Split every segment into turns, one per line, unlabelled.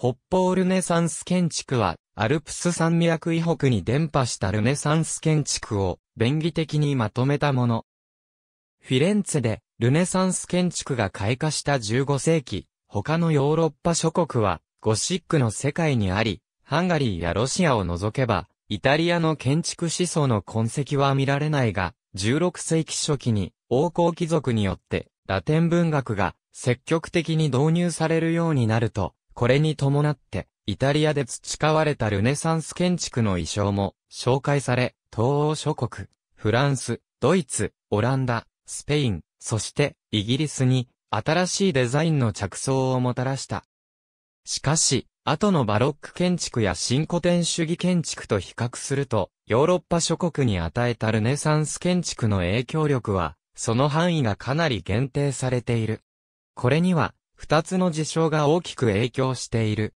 北方ルネサンス建築は、アルプス山脈以北に伝播したルネサンス建築を、便宜的にまとめたもの。フィレンツェで、ルネサンス建築が開花した15世紀、他のヨーロッパ諸国は、ゴシックの世界にあり、ハンガリーやロシアを除けば、イタリアの建築思想の痕跡は見られないが、16世紀初期に、王公貴族によって、ラテン文学が積極的に導入されるようになると、これに伴って、イタリアで培われたルネサンス建築の意匠も紹介され、東欧諸国、フランス、ドイツ、オランダ、スペイン、そしてイギリスに新しいデザインの着想をもたらした。しかし、後のバロック建築や新古典主義建築と比較すると、ヨーロッパ諸国に与えたルネサンス建築の影響力は、その範囲がかなり限定されている。これには、二つの事象が大きく影響している。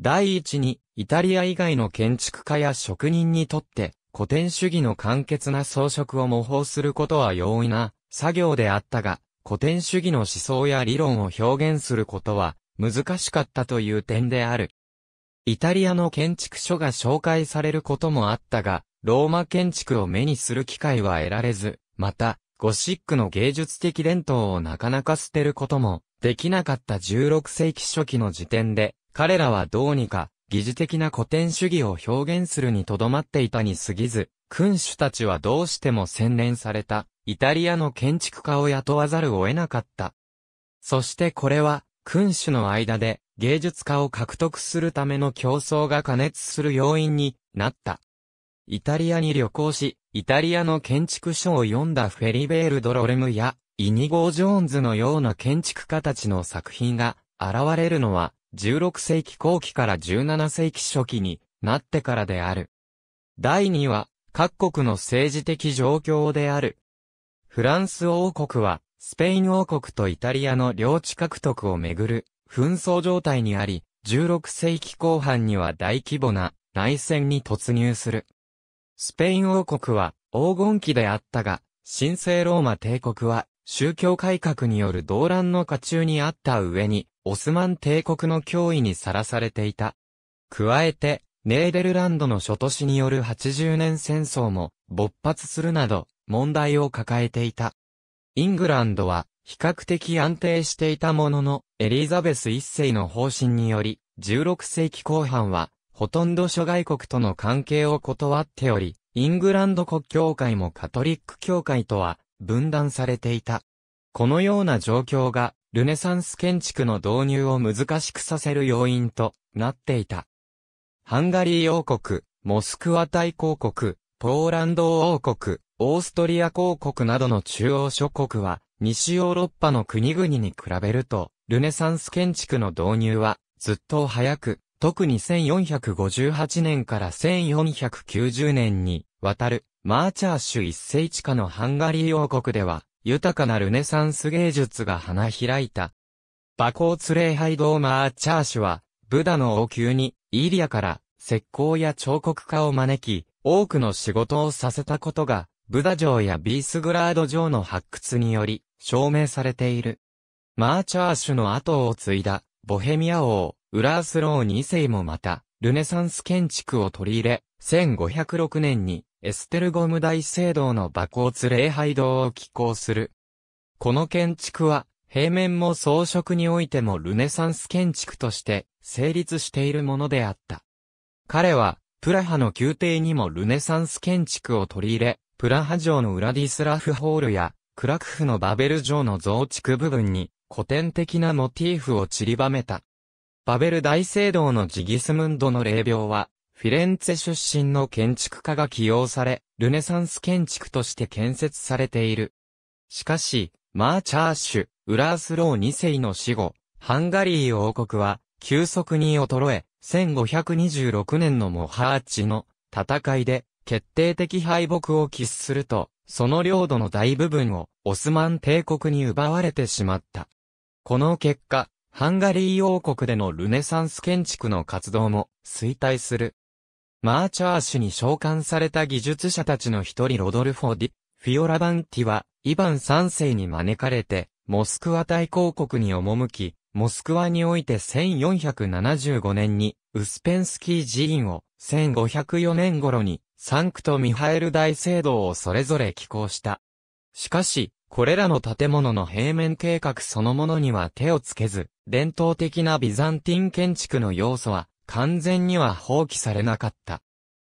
第一に、イタリア以外の建築家や職人にとって、古典主義の簡潔な装飾を模倣することは容易な作業であったが、古典主義の思想や理論を表現することは難しかったという点である。イタリアの建築書が紹介されることもあったが、ローマ建築を目にする機会は得られず、また、ゴシックの芸術的伝統をなかなか捨てることもできなかった16世紀初期の時点で、彼らはどうにか、疑似的な古典主義を表現するにとどまっていたに過ぎず、君主たちはどうしても洗練された、イタリアの建築家を雇わざるを得なかった。そしてこれは、君主の間で、芸術家を獲得するための競争が加熱する要因になった。イタリアに旅行し、イタリアの建築書を読んだフェリベール・ドロルムや、イニゴー・ジョーンズのような建築家たちの作品が現れるのは16世紀後期から17世紀初期になってからである。第2は各国の政治的状況である。フランス王国はスペイン王国とイタリアの領地獲得をめぐる紛争状態にあり、16世紀後半には大規模な内戦に突入する。スペイン王国は黄金期であったが、神聖ローマ帝国は宗教改革による動乱の下中にあった上に、オスマン帝国の脅威にさらされていた。加えて、ネーデルランドの諸都市による80年戦争も勃発するなど問題を抱えていた。イングランドは比較的安定していたもののエリザベス一世の方針により16世紀後半はほとんど諸外国との関係を断っており、イングランド国教会もカトリック教会とは分断されていた。このような状況が、ルネサンス建築の導入を難しくさせる要因となっていた。ハンガリー王国、モスクワ大公国、ポーランド王国、オーストリア公国などの中央諸国は、西ヨーロッパの国々に比べると、ルネサンス建築の導入は、ずっと早く、特に1458年から1490年に、わたる、マーチャーシュ一世地下のハンガリー王国では、豊かなルネサンス芸術が花開いた。バコーツレイハイドーマーチャーシュは、ブダの王宮に、イリアから、石膏や彫刻家を招き、多くの仕事をさせたことが、ブダ城やビースグラード城の発掘により、証明されている。マーチャーシュの後を継いだ、ボヘミア王、ウラースロー2世もまた、ルネサンス建築を取り入れ、1506年にエステルゴム大聖堂の馬甲津礼拝堂を寄港する。この建築は、平面も装飾においてもルネサンス建築として成立しているものであった。彼は、プラハの宮廷にもルネサンス建築を取り入れ、プラハ城のウラディスラフホールや、クラクフのバベル城の増築部分に古典的なモチーフを散りばめた。バベル大聖堂のジギスムンドの霊廟は、フィレンツェ出身の建築家が起用され、ルネサンス建築として建設されている。しかし、マーチャーシュ、ウラースロー2世の死後、ハンガリー王国は急速に衰え、1526年のモハーチの戦いで決定的敗北を喫すると、その領土の大部分をオスマン帝国に奪われてしまった。この結果、ハンガリー王国でのルネサンス建築の活動も衰退する。マーチャー氏に召喚された技術者たちの一人ロドルフォ・ディ・フィオラバンティは、イヴァン三世に招かれて、モスクワ大公国に赴き、モスクワにおいて1475年に、ウスペンスキー寺院を、1504年頃に、サンクト・ミハエル大聖堂をそれぞれ寄港した。しかし、これらの建物の平面計画そのものには手をつけず、伝統的なビザンティン建築の要素は完全には放棄されなかった。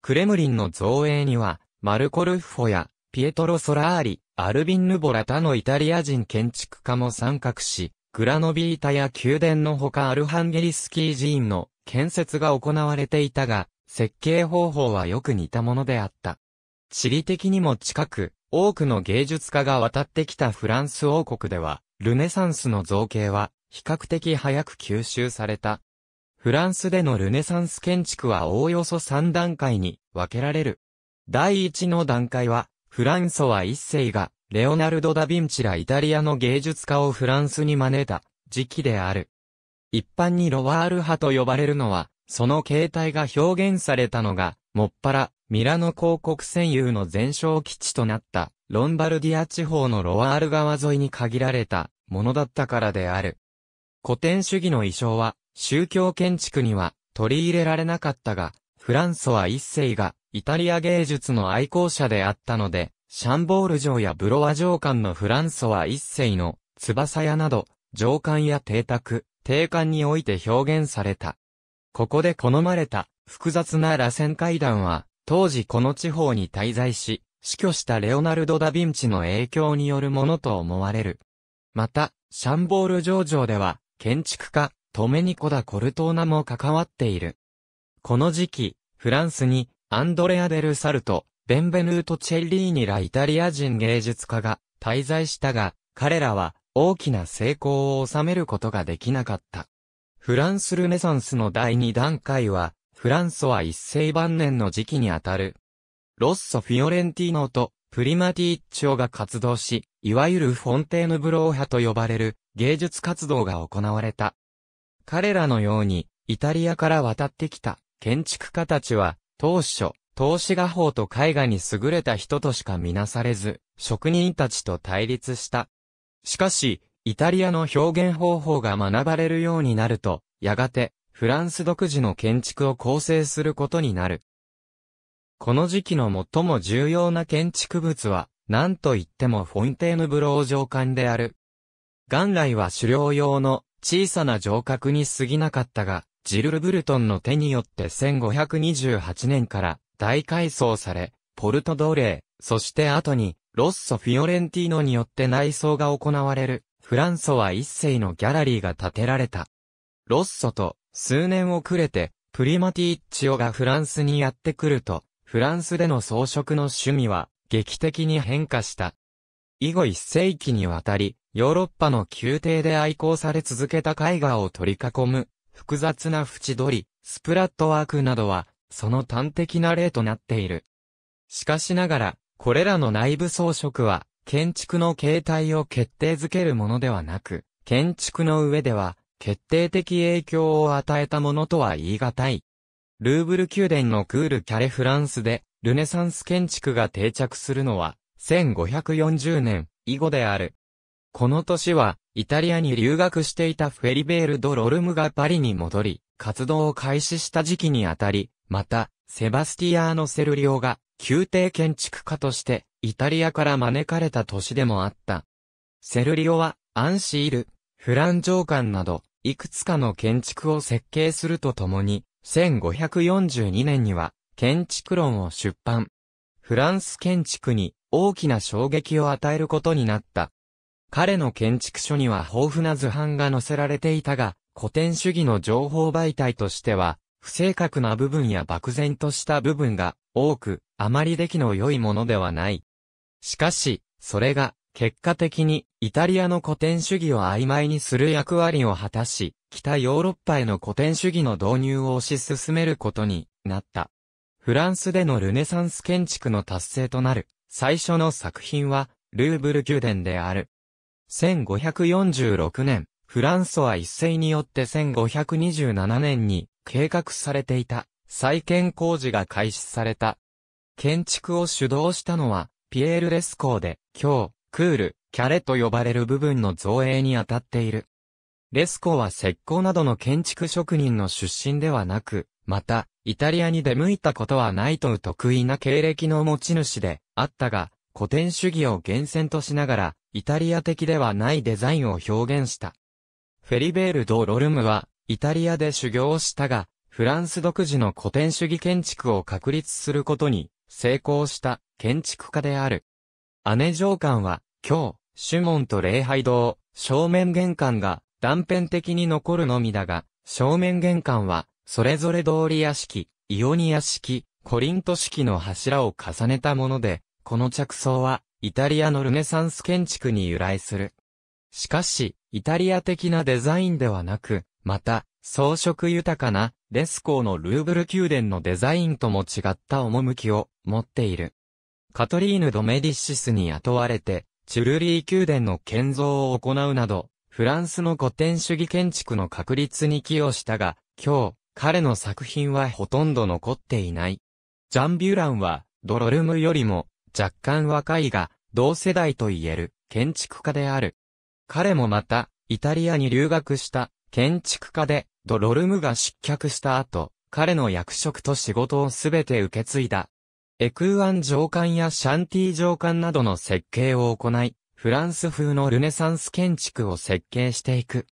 クレムリンの造営には、マルコ・ルッフォや、ピエトロ・ソラーリ、アルビン・ヌボラ他のイタリア人建築家も参画し、グラノビータや宮殿のほかアルハンゲリスキー寺院の建設が行われていたが、設計方法はよく似たものであった。地理的にも近く、多くの芸術家が渡ってきたフランス王国では、ルネサンスの造形は、比較的早く吸収された。フランスでのルネサンス建築はおおよそ3段階に分けられる。第1の段階は、フランソワ一世が、レオナルド・ダ・ヴィンチらイタリアの芸術家をフランスに招いた時期である。一般にロワール派と呼ばれるのは、その形態が表現されたのが、もっぱら、ミラノ広告占有の前哨基地となった、ロンバルディア地方のロワール川沿いに限られたものだったからである。古典主義の衣装は、宗教建築には取り入れられなかったが、フランソワ一世がイタリア芸術の愛好者であったので、シャンボール城やブロワ城間のフランソワ一世の翼屋など、城間や邸宅、邸館において表現された。ここで好まれた複雑な螺旋階段は、当時この地方に滞在し、死去したレオナルド・ダ・ヴィンチの影響によるものと思われる。また、シャンボール城城では、建築家、トメニコダ・コルトーナも関わっている。この時期、フランスに、アンドレア・デル・サルト、ベンベヌート・チェリーニらイタリア人芸術家が滞在したが、彼らは大きな成功を収めることができなかった。フランスルネサンスの第2段階は、フランソは一世晩年の時期にあたる。ロッソ・フィオレンティーノとプリマティッチョが活動し、いわゆるフォンテーヌブロー派と呼ばれる芸術活動が行われた。彼らのように、イタリアから渡ってきた建築家たちは、当初、投資画法と絵画に優れた人としか見なされず、職人たちと対立した。しかし、イタリアの表現方法が学ばれるようになると、やがて、フランス独自の建築を構成することになる。この時期の最も重要な建築物は、何といってもフォンテーヌブロー城館である。元来は狩猟用の小さな城郭に過ぎなかったが、ジルル・ブルトンの手によって1528年から大改装され、ポルトドーレー、そして後に、ロッソ・フィオレンティーノによって内装が行われる、フランソワ一世のギャラリーが建てられた。ロッソと、数年遅れて、プリマティッチオがフランスにやってくると、フランスでの装飾の趣味は、劇的に変化した。以後一世紀にわたり、ヨーロッパの宮廷で愛好され続けた絵画を取り囲む、複雑な縁取り、スプラットワークなどは、その端的な例となっている。しかしながら、これらの内部装飾は、建築の形態を決定づけるものではなく、建築の上では、決定的影響を与えたものとは言い難い。ルーブル宮殿のクールキャレフランスで、ルネサンス建築が定着するのは、1540年以後である。この年は、イタリアに留学していたフェリベール・ド・ロルムがパリに戻り、活動を開始した時期にあたり、また、セバスティアーノ・セルリオが、宮廷建築家として、イタリアから招かれた年でもあった。セルリオは、アンシール、フラン城館など、いくつかの建築を設計するとともに、1542年には、建築論を出版。フランス建築に大きな衝撃を与えることになった。彼の建築書には豊富な図版が載せられていたが、古典主義の情報媒体としては、不正確な部分や漠然とした部分が多く、あまり出来の良いものではない。しかし、それが、結果的に、イタリアの古典主義を曖昧にする役割を果たし、北ヨーロッパへの古典主義の導入を推し進めることになった。フランスでのルネサンス建築の達成となる、最初の作品は、ルーブル宮殿である。1546年、フランソワ一世によって1527年に計画されていた再建工事が開始された。建築を主導したのは、ピエール・レスコーで、今日、クール、キャレと呼ばれる部分の造営に当たっている。レスコーは石膏などの建築職人の出身ではなく、また、イタリアに出向いたことはないという得意な経歴の持ち主であったが、古典主義を厳選としながら、イタリア的ではないデザインを表現した。フェリベール・ド・ロルムは、イタリアで修行をしたが、フランス独自の古典主義建築を確立することに成功した建築家である。姉上官は、今日、主門と礼拝堂、正面玄関が断片的に残るのみだが、正面玄関は、それぞれ通り屋敷、イオニア式、コリント式の柱を重ねたもので、この着想は、イタリアのルネサンス建築に由来する。しかし、イタリア的なデザインではなく、また、装飾豊かな、レスコーのルーブル宮殿のデザインとも違った趣を持っている。カトリーヌ・ド・メディシスに雇われて、チュルリー宮殿の建造を行うなど、フランスの古典主義建築の確立に寄与したが、今日、彼の作品はほとんど残っていない。ジャン・ビュランは、ドロルムよりも、若干若いが、同世代と言える建築家である。彼もまた、イタリアに留学した建築家で、ドロルムが失脚した後、彼の役職と仕事をすべて受け継いだ。エクーアン上官やシャンティ上官などの設計を行い、フランス風のルネサンス建築を設計していく。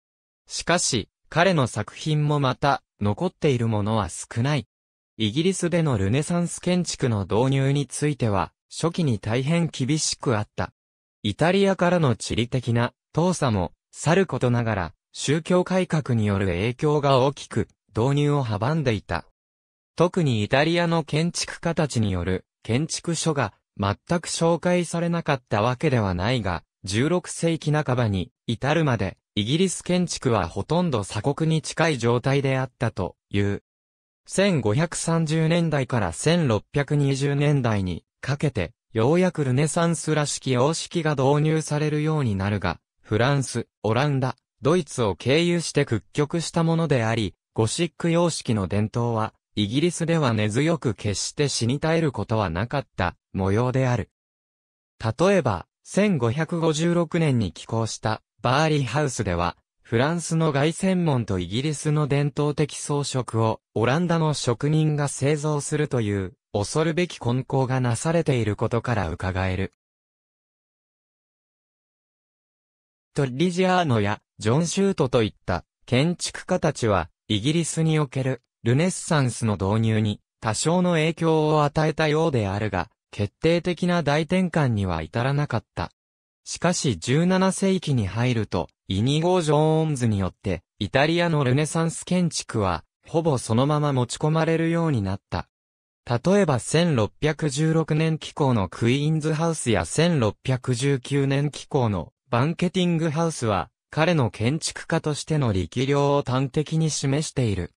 しかし、彼の作品もまた、残っているものは少ない。イギリスでのルネサンス建築の導入については、初期に大変厳しくあった。イタリアからの地理的な遠さも、さることながら、宗教改革による影響が大きく、導入を阻んでいた。特にイタリアの建築家たちによる建築書が全く紹介されなかったわけではないが、16世紀半ばに至るまでイギリス建築はほとんど鎖国に近い状態であったという。1530年代から1620年代にかけて、ようやくルネサンスらしき様式が導入されるようになるが、フランス、オランダ、ドイツを経由して屈曲したものであり、ゴシック様式の伝統は、イギリスでは根強く決して死に絶えることはなかった模様である。例えば、1556年に寄港したバーリーハウスでは、フランスの凱旋門とイギリスの伝統的装飾をオランダの職人が製造するという恐るべき根行がなされていることから伺える。トリジアーノやジョン・シュートといった建築家たちは、イギリスにおけるルネッサンスの導入に多少の影響を与えたようであるが、決定的な大転換には至らなかった。しかし17世紀に入ると、イニゴ・ジョーンズによって、イタリアのルネサンス建築は、ほぼそのまま持ち込まれるようになった。例えば1616年機構のクイーンズハウスや1619年機構のバンケティングハウスは、彼の建築家としての力量を端的に示している。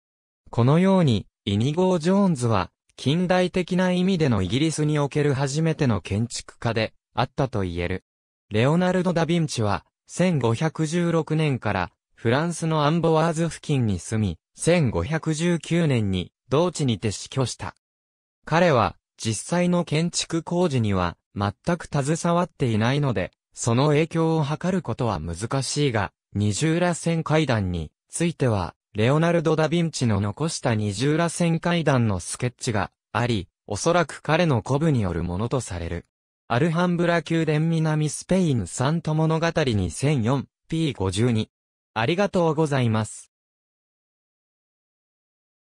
このように、イニゴー・ジョーンズは、近代的な意味でのイギリスにおける初めての建築家で、あったと言える。レオナルド・ダ・ヴィンチは、1516年から、フランスのアンボワーズ付近に住み、1519年に、同地にて死去した。彼は、実際の建築工事には、全く携わっていないので、その影響を図ることは難しいが、二重螺旋階段については、レオナルド・ダ・ヴィンチの残した二重螺旋階段のスケッチがあり、おそらく彼の鼓舞によるものとされる。アルハンブラ宮殿南スペインサン物語に 1004P52。ありがとうございます。